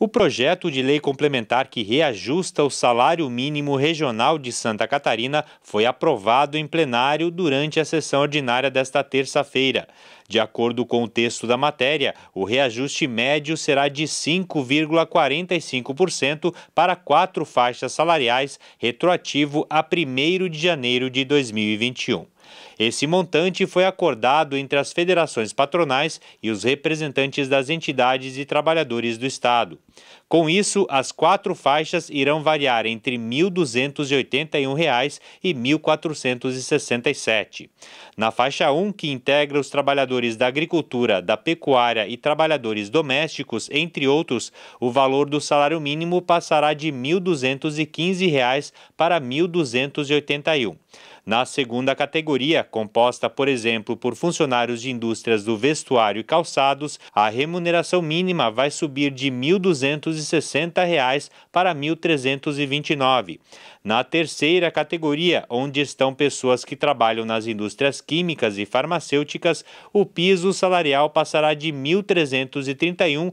O projeto de lei complementar que reajusta o salário mínimo regional de Santa Catarina foi aprovado em plenário durante a sessão ordinária desta terça-feira. De acordo com o texto da matéria, o reajuste médio será de 5,45% para quatro faixas salariais, retroativo a 1 de janeiro de 2021. Esse montante foi acordado entre as federações patronais e os representantes das entidades e trabalhadores do Estado. Com isso, as quatro faixas irão variar entre R$ 1.281 e R$ 1.467. Na faixa 1, que integra os trabalhadores da agricultura, da pecuária e trabalhadores domésticos, entre outros, o valor do salário mínimo passará de R$ 1.215 para R$ 1.281. Na segunda categoria, composta, por exemplo, por funcionários de indústrias do vestuário e calçados, a remuneração mínima vai subir de R$ 1.260 para R$ 1.329. Na terceira categoria, onde estão pessoas que trabalham nas indústrias químicas e farmacêuticas, o piso salarial passará de R$ 1.331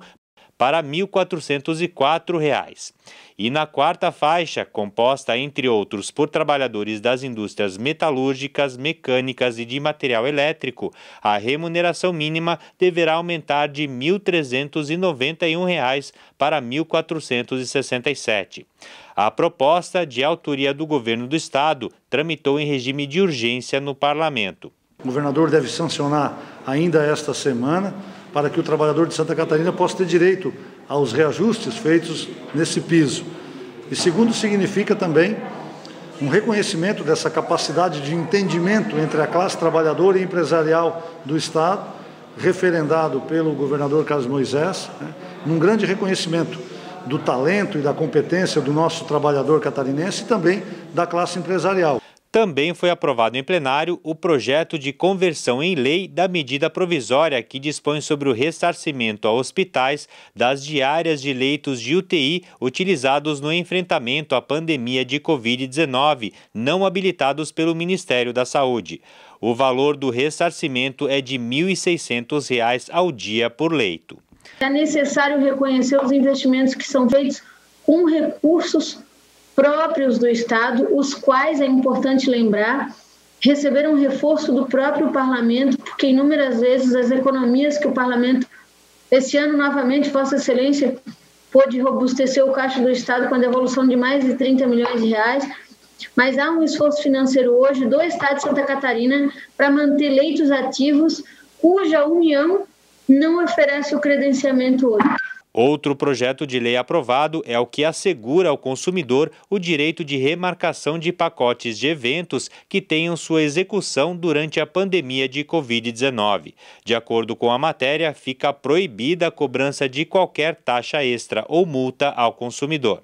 para R$ 1.404. E na quarta faixa, composta entre outros por trabalhadores das indústrias metalúrgicas, mecânicas e de material elétrico, a remuneração mínima deverá aumentar de R$ 1.391 para R$ 1.467. A proposta, de autoria do governo do estado, tramitou em regime de urgência no parlamento. O governador deve sancionar ainda esta semana para que o trabalhador de Santa Catarina possa ter direito aos reajustes feitos nesse piso. E segundo, significa também um reconhecimento dessa capacidade de entendimento entre a classe trabalhadora e empresarial do Estado, referendado pelo governador Carlos Moisés, né, num grande reconhecimento do talento e da competência do nosso trabalhador catarinense e também da classe empresarial também foi aprovado em plenário o projeto de conversão em lei da medida provisória que dispõe sobre o ressarcimento a hospitais das diárias de leitos de UTI utilizados no enfrentamento à pandemia de Covid-19, não habilitados pelo Ministério da Saúde. O valor do ressarcimento é de R$ 1.600 ao dia por leito. É necessário reconhecer os investimentos que são feitos com recursos próprios do Estado, os quais, é importante lembrar, receberam reforço do próprio parlamento, porque inúmeras vezes as economias que o parlamento, este ano novamente, Vossa Excelência, pôde robustecer o caixa do Estado com a devolução de mais de 30 milhões de reais, mas há um esforço financeiro hoje do Estado de Santa Catarina para manter leitos ativos cuja União não oferece o credenciamento hoje. Outro projeto de lei aprovado é o que assegura ao consumidor o direito de remarcação de pacotes de eventos que tenham sua execução durante a pandemia de Covid-19. De acordo com a matéria, fica proibida a cobrança de qualquer taxa extra ou multa ao consumidor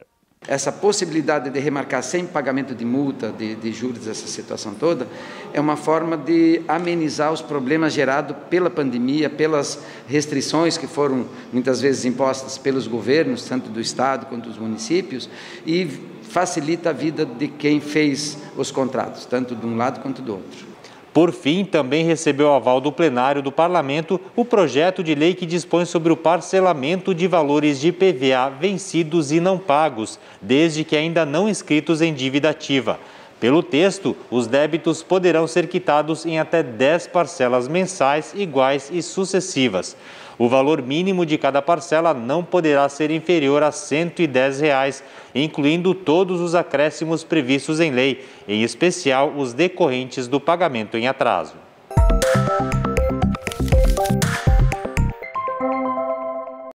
essa possibilidade de remarcar sem pagamento de multa, de, de juros, essa situação toda, é uma forma de amenizar os problemas gerados pela pandemia, pelas restrições que foram muitas vezes impostas pelos governos, tanto do Estado quanto dos municípios, e facilita a vida de quem fez os contratos, tanto de um lado quanto do outro. Por fim, também recebeu aval do plenário do Parlamento o projeto de lei que dispõe sobre o parcelamento de valores de PVA vencidos e não pagos, desde que ainda não inscritos em dívida ativa. Pelo texto, os débitos poderão ser quitados em até 10 parcelas mensais iguais e sucessivas. O valor mínimo de cada parcela não poderá ser inferior a R$ 110, incluindo todos os acréscimos previstos em lei, em especial os decorrentes do pagamento em atraso.